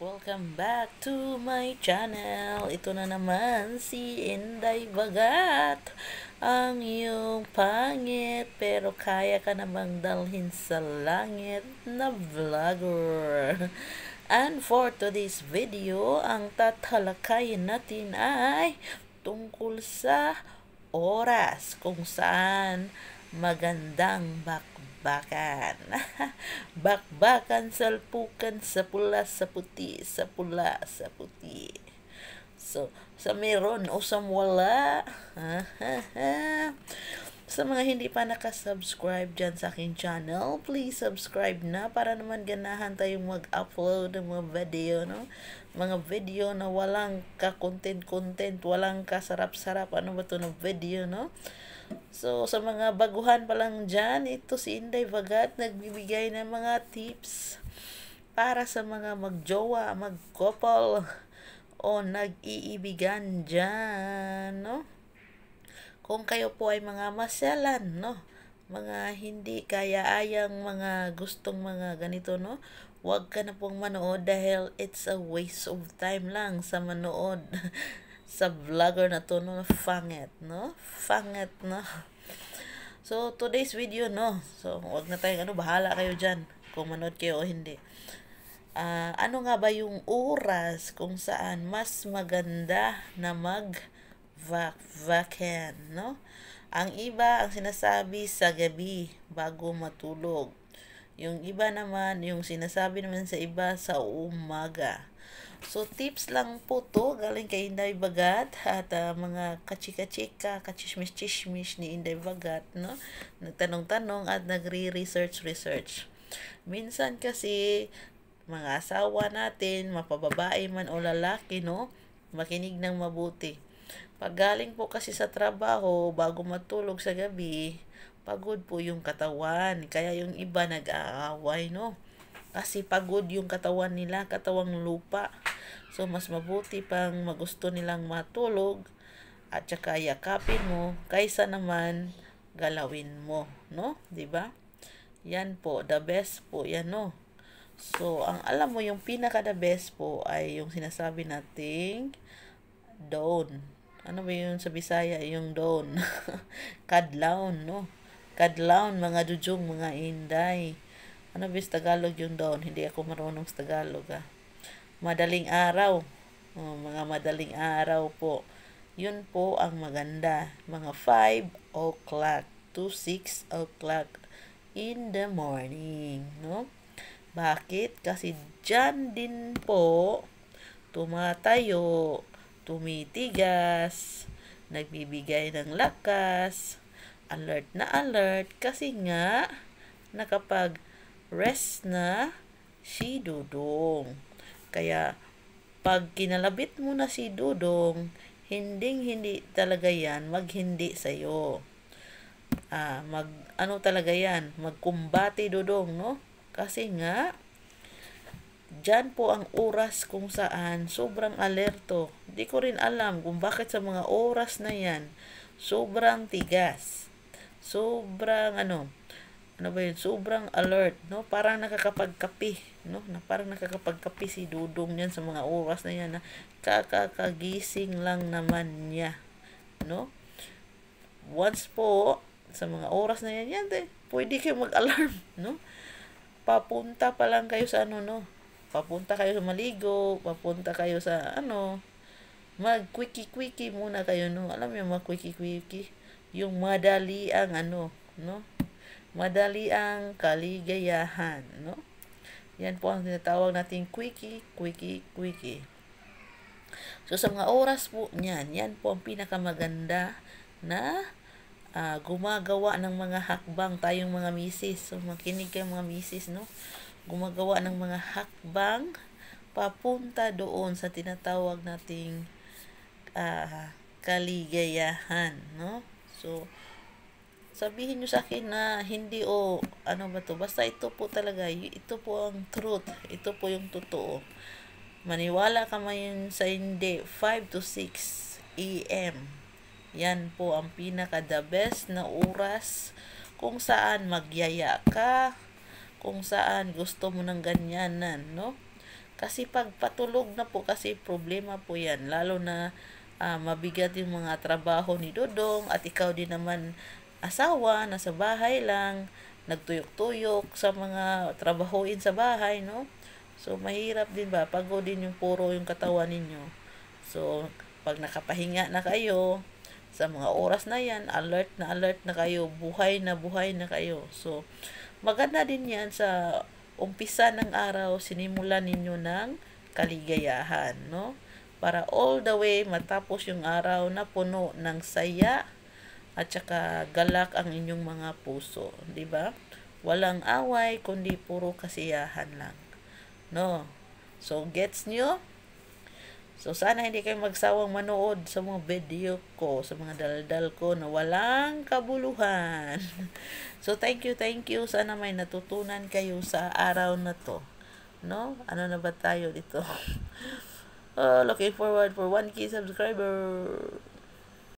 Welcome back to my channel. Ito na naman si Inday Bagat. Ang iyong pangit pero kaya ka namang dalhin sa langit na vlogger. And for today's video, ang tatalakayin natin ay tungkol sa oras kung saan magandang bakbakan. bakbakan salpukan sa pula sa puti, sa pula sa puti. So, sa meron o sa wala. Ha, ha, ha. Sa mga hindi pa nakasubscribe dyan sa akin channel, please subscribe na para naman ganahan tayong mag-upload ng mga video, no? Mga video na walang ka-content-content, walang kasarap-sarap, ano ba to na video, no? So, sa mga baguhan pa lang dyan, ito si Inday Vagat nagbibigay ng mga tips para sa mga mag-jowa, mag-couple, o nag-iibigan dyan, no? Kung kayo po ay mga maselan, no? Mga hindi kaya-ayang mga gustong mga ganito, no? Huwag ka na pong manood dahil it's a waste of time lang sa manood sa vlogger na to, no? Fanget, no? Fanget, no? So, today's video, no? So, wag na tayong ano, bahala kayo dyan kung manood kayo o hindi uh, ano nga ba yung oras kung saan mas maganda na mag vac, vacan, no? Ang iba, ang sinasabi sa gabi bago matulog. Yung iba naman, yung sinasabi naman sa iba sa umaga. So, tips lang po to galing kay Inday Bagat at uh, mga kachika-chika, kachismis-chismis ni Inday Bagat, no? Nagtanong-tanong at nagre-research-research. Minsan kasi, mga asawa natin, mapababae man o lalaki, no? Makinig ng mabuti pag galing po kasi sa trabaho, bago matulog sa gabi, pagod po yung katawan. Kaya yung iba nag-aaway, no? Kasi pagod yung katawan nila, katawang lupa. So, mas mabuti pang magusto nilang matulog at saka yakapin mo kaysa naman galawin mo, no? 'Di ba? Yan po, the best po 'yan, no. So, ang alam mo yung pinaka the best po ay yung sinasabi nating down, ano ba yun sa Bisaya, yung doon. Kadlaon, no? Kadlaon, mga dudjong, mga inday. Ano ba sa Tagalog yung doon? Hindi ako marunong sa Tagalog, ah. Madaling araw. Oh, mga madaling araw po. Yun po ang maganda. Mga 5 o'clock to 6 o'clock in the morning, no? Bakit? Kasi dyan din po tumatayo tumitigas, nagbibigay ng lakas, alert na alert kasi nga nakapag rest na si Dudong. Kaya pag kinalabit mo na si Dudong, hinding hindi talaga yan maghindi sa iyo. Ah, mag ano talaga yan, magkumbati Dudong, no? Kasi nga Diyan po ang oras kung saan sobrang alerto. Hindi ko rin alam kung bakit sa mga oras na yan, sobrang tigas. Sobrang ano, ano ba yun, sobrang alert, no? Parang nakakapagkapi, no? Na parang nakakapagkapi si Dudong niyan sa mga oras na yan na kakakagising lang naman niya, no? Once po, sa mga oras na yan, yan, de, pwede kayo mag-alarm, no? Papunta pa lang kayo sa ano, no? papunta kayo sa maligo, papunta kayo sa ano, mag quickie quickie muna kayo no. Alam niyo mag quickie quickie, yung madali ang ano, no? Madali ang kaligayahan, no? Yan po ang tinatawag nating quickie, quickie, quickie. So sa mga oras po niyan, yan po ang pinakamaganda na uh, gumagawa ng mga hakbang tayong mga misis. So makinig kayo mga misis, no? gumagawa ng mga hakbang papunta doon sa tinatawag nating uh, kaligayahan, no? So, sabihin nyo sa akin na hindi o oh, ano ba to, basta ito po talaga, ito po ang truth, ito po yung totoo. Maniwala ka man sa hindi, 5 to 6 a.m. Yan po ang pinaka the best na oras kung saan magyaya ka, kung saan gusto mo ng ganyanan, no? Kasi pag patulog na po, kasi problema po yan. Lalo na uh, mabigat yung mga trabaho ni Dodong at ikaw din naman asawa, nasa bahay lang, nagtuyok-tuyok sa mga trabahoin sa bahay, no? So, mahirap din ba? Pagodin yung puro yung katawan ninyo. So, pag nakapahinga na kayo, sa mga oras na yan, alert na alert na kayo, buhay na buhay na kayo. So, Maganda din yan sa umpisa ng araw, sinimulan ninyo ng kaligayahan, no? Para all the way matapos yung araw na puno ng saya at saka galak ang inyong mga puso, 'di ba? Walang away kundi puro kasiyahan lang. No. So gets nyo? So, sana hindi kayo magsawang manood sa mga video ko, sa mga daldal ko na walang kabuluhan. So, thank you, thank you. Sana may natutunan kayo sa araw na to. No? Ano na ba tayo dito? oh, looking forward for 1K subscriber.